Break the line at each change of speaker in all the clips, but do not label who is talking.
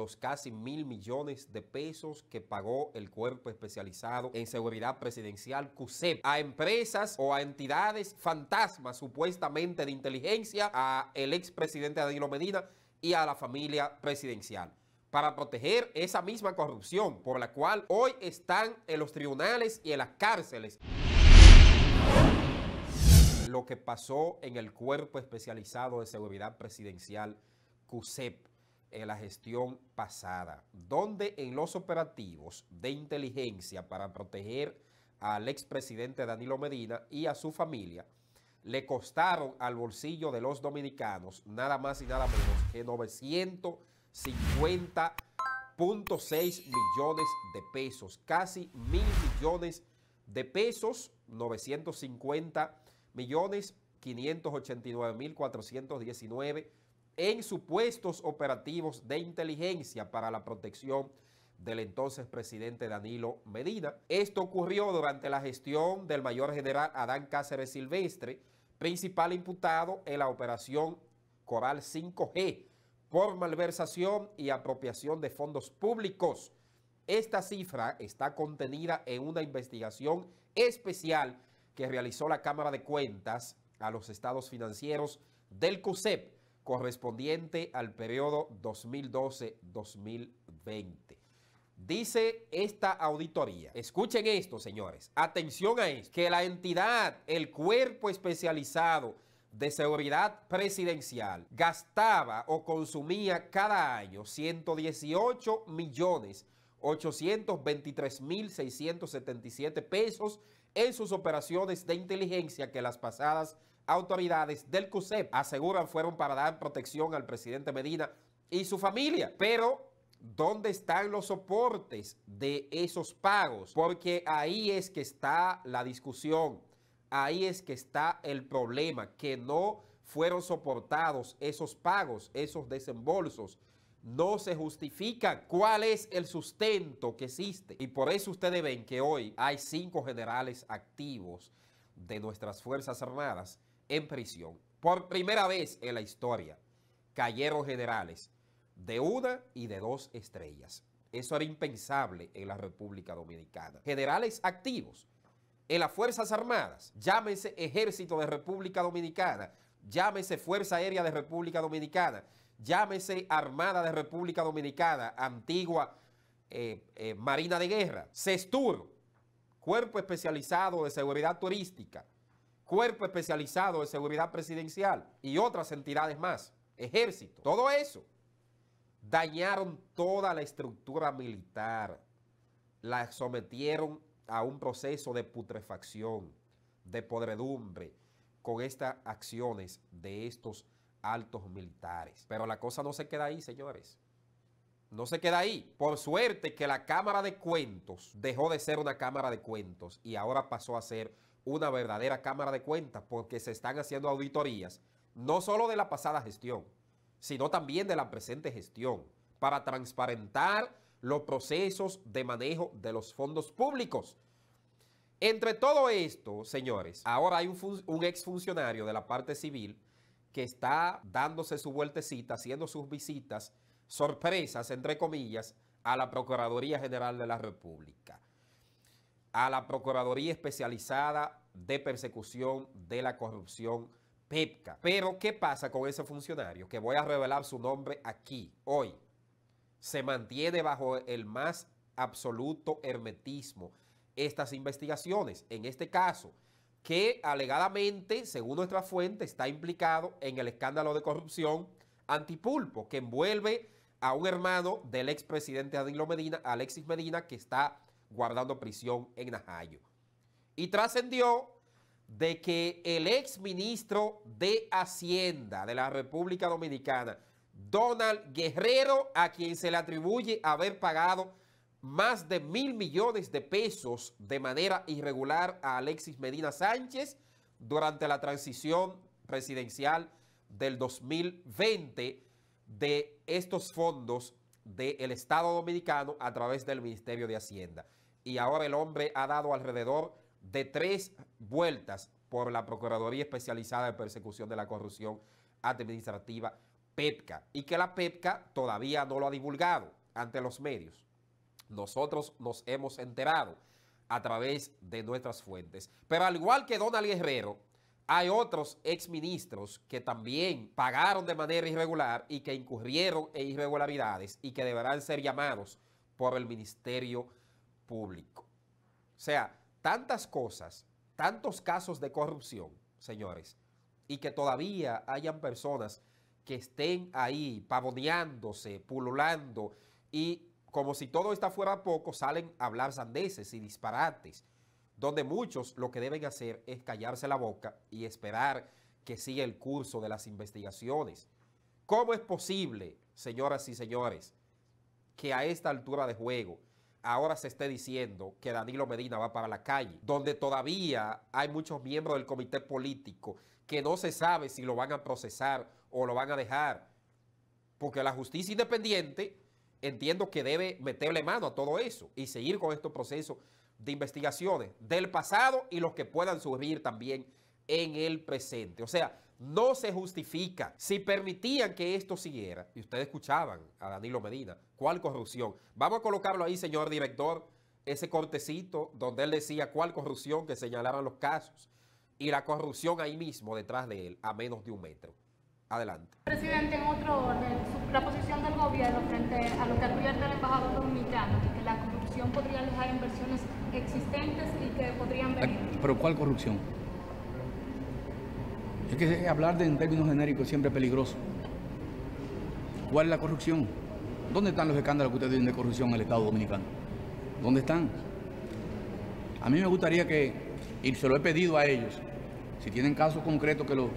los casi mil millones de pesos que pagó el cuerpo especializado en seguridad presidencial CUSEP a empresas o a entidades fantasmas supuestamente de inteligencia, a el expresidente Danilo Medina y a la familia presidencial para proteger esa misma corrupción por la cual hoy están en los tribunales y en las cárceles. Lo que pasó en el Cuerpo Especializado de Seguridad Presidencial, CUSEP, en la gestión pasada, donde en los operativos de inteligencia para proteger al expresidente Danilo Medina y a su familia, le costaron al bolsillo de los dominicanos nada más y nada menos que 950.6 millones de pesos, casi mil millones de pesos, 950 millones 589 mil 419 en supuestos operativos de inteligencia para la protección del entonces presidente Danilo Medina. Esto ocurrió durante la gestión del mayor general Adán Cáceres Silvestre, principal imputado en la operación Coral 5G por malversación y apropiación de fondos públicos. Esta cifra está contenida en una investigación especial que realizó la Cámara de Cuentas a los estados financieros del CUSEP correspondiente al periodo 2012-2020. Dice esta auditoría, escuchen esto señores, atención a esto, que la entidad, el cuerpo especializado de seguridad presidencial gastaba o consumía cada año 118 millones 677 pesos en sus operaciones de inteligencia que las pasadas autoridades del CUSEP aseguran fueron para dar protección al presidente Medina y su familia. Pero, ¿dónde están los soportes de esos pagos? Porque ahí es que está la discusión, ahí es que está el problema, que no fueron soportados esos pagos, esos desembolsos. No se justifica cuál es el sustento que existe. Y por eso ustedes ven que hoy hay cinco generales activos de nuestras Fuerzas Armadas en prisión. Por primera vez en la historia, cayeron generales de una y de dos estrellas. Eso era impensable en la República Dominicana. Generales activos en las Fuerzas Armadas, llámese Ejército de República Dominicana, llámese Fuerza Aérea de República Dominicana, llámese Armada de República Dominicana, antigua eh, eh, Marina de Guerra, CESTUR, Cuerpo Especializado de Seguridad Turística, Cuerpo Especializado de Seguridad Presidencial y otras entidades más, ejército, todo eso, dañaron toda la estructura militar, la sometieron a un proceso de putrefacción, de podredumbre, con estas acciones de estos altos militares. Pero la cosa no se queda ahí, señores. No se queda ahí. Por suerte que la Cámara de Cuentos dejó de ser una Cámara de Cuentos y ahora pasó a ser una verdadera Cámara de Cuentas porque se están haciendo auditorías, no solo de la pasada gestión, sino también de la presente gestión, para transparentar los procesos de manejo de los fondos públicos. Entre todo esto, señores, ahora hay un, un exfuncionario de la parte civil que está dándose su vueltecita, haciendo sus visitas, sorpresas, entre comillas, a la Procuraduría General de la República a la Procuraduría Especializada de Persecución de la Corrupción, PEPCA. Pero, ¿qué pasa con ese funcionario? Que voy a revelar su nombre aquí, hoy. Se mantiene bajo el más absoluto hermetismo estas investigaciones. En este caso, que alegadamente, según nuestra fuente, está implicado en el escándalo de corrupción antipulpo que envuelve a un hermano del expresidente Adilo Medina, Alexis Medina, que está guardando prisión en Najayo. Y trascendió de que el ex ministro de Hacienda de la República Dominicana, Donald Guerrero, a quien se le atribuye haber pagado más de mil millones de pesos de manera irregular a Alexis Medina Sánchez durante la transición presidencial del 2020 de estos fondos del Estado Dominicano a través del Ministerio de Hacienda y ahora el hombre ha dado alrededor de tres vueltas por la Procuraduría Especializada de Persecución de la Corrupción Administrativa, PEPCA, y que la PEPCA todavía no lo ha divulgado ante los medios. Nosotros nos hemos enterado a través de nuestras fuentes. Pero al igual que Donald Guerrero, hay otros exministros que también pagaron de manera irregular y que incurrieron en irregularidades y que deberán ser llamados por el Ministerio público. O sea, tantas cosas, tantos casos de corrupción, señores, y que todavía hayan personas que estén ahí pavoneándose, pululando, y como si todo está fuera poco, salen a hablar sandeces y disparates, donde muchos lo que deben hacer es callarse la boca y esperar que siga el curso de las investigaciones. ¿Cómo es posible, señoras y señores, que a esta altura de juego ahora se esté diciendo que Danilo Medina va para la calle, donde todavía hay muchos miembros del comité político que no se sabe si lo van a procesar o lo van a dejar, porque la justicia independiente entiendo que debe meterle mano a todo eso y seguir con estos procesos de investigaciones del pasado y los que puedan surgir también en el presente. O sea, no se justifica. Si permitían que esto siguiera, y ustedes escuchaban a Danilo Medina, ¿cuál corrupción? Vamos a colocarlo ahí, señor director, ese cortecito donde él decía cuál corrupción que señalaban los casos y la corrupción ahí mismo detrás de él, a menos de un metro. Adelante. Presidente, en otro orden, la posición del gobierno frente a lo que advierte el embajador dominicano, que la corrupción podría alejar inversiones existentes y que podrían venir. ¿Pero cuál corrupción? Es que hablar de, en términos genéricos siempre es peligroso. ¿Cuál es la corrupción? ¿Dónde están los escándalos que ustedes tienen de corrupción en el Estado Dominicano? ¿Dónde están? A mí me gustaría que, y se lo he pedido a ellos, si tienen casos concretos que lo,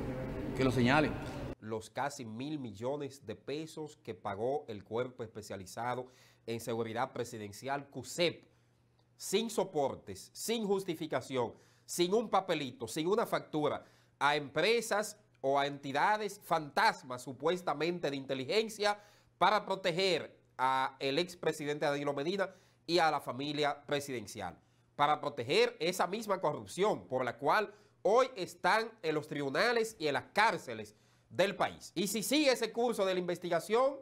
que lo señalen. Los casi mil millones de pesos que pagó el cuerpo especializado en seguridad presidencial, CUSEP, sin soportes, sin justificación, sin un papelito, sin una factura, a empresas o a entidades fantasmas supuestamente de inteligencia para proteger al expresidente Danilo Medina y a la familia presidencial, para proteger esa misma corrupción por la cual hoy están en los tribunales y en las cárceles del país. Y si sigue ese curso de la investigación,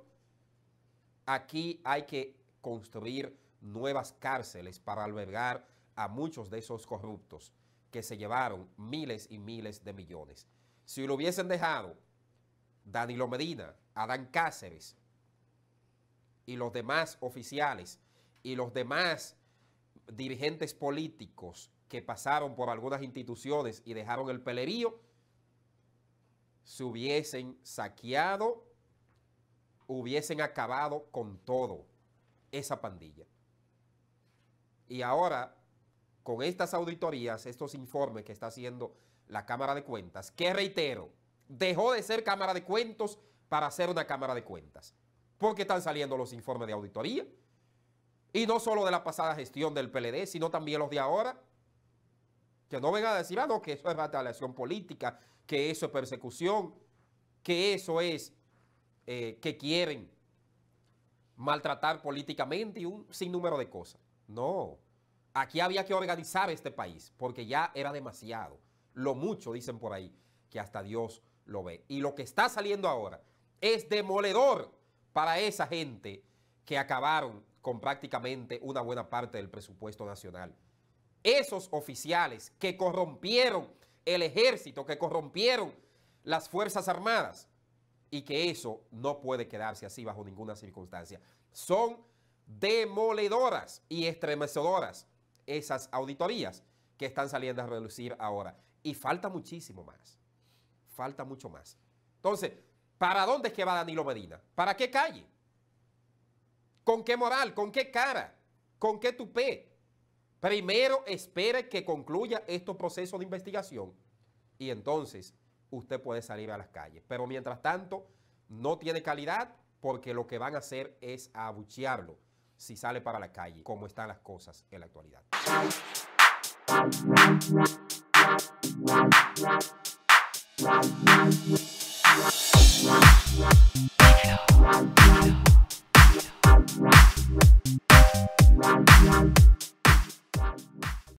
aquí hay que construir nuevas cárceles para albergar a muchos de esos corruptos que se llevaron miles y miles de millones. Si lo hubiesen dejado Danilo Medina, Adán Cáceres y los demás oficiales y los demás dirigentes políticos que pasaron por algunas instituciones y dejaron el pelerío, se hubiesen saqueado, hubiesen acabado con todo esa pandilla. Y ahora con estas auditorías, estos informes que está haciendo la Cámara de Cuentas, que reitero, dejó de ser Cámara de Cuentos para ser una Cámara de Cuentas, porque están saliendo los informes de auditoría, y no solo de la pasada gestión del PLD, sino también los de ahora, que no vengan a decir, ah, no, que eso es retaliación política, que eso es persecución, que eso es eh, que quieren maltratar políticamente y un sinnúmero de cosas. No. Aquí había que organizar este país porque ya era demasiado. Lo mucho, dicen por ahí, que hasta Dios lo ve. Y lo que está saliendo ahora es demoledor para esa gente que acabaron con prácticamente una buena parte del presupuesto nacional. Esos oficiales que corrompieron el ejército, que corrompieron las Fuerzas Armadas y que eso no puede quedarse así bajo ninguna circunstancia. Son demoledoras y estremecedoras esas auditorías que están saliendo a relucir ahora. Y falta muchísimo más. Falta mucho más. Entonces, ¿para dónde es que va Danilo Medina? ¿Para qué calle? ¿Con qué moral? ¿Con qué cara? ¿Con qué tupé? Primero espere que concluya estos procesos de investigación y entonces usted puede salir a las calles. Pero mientras tanto, no tiene calidad porque lo que van a hacer es abuchearlo si sale para la calle, ¿cómo están las cosas en la actualidad.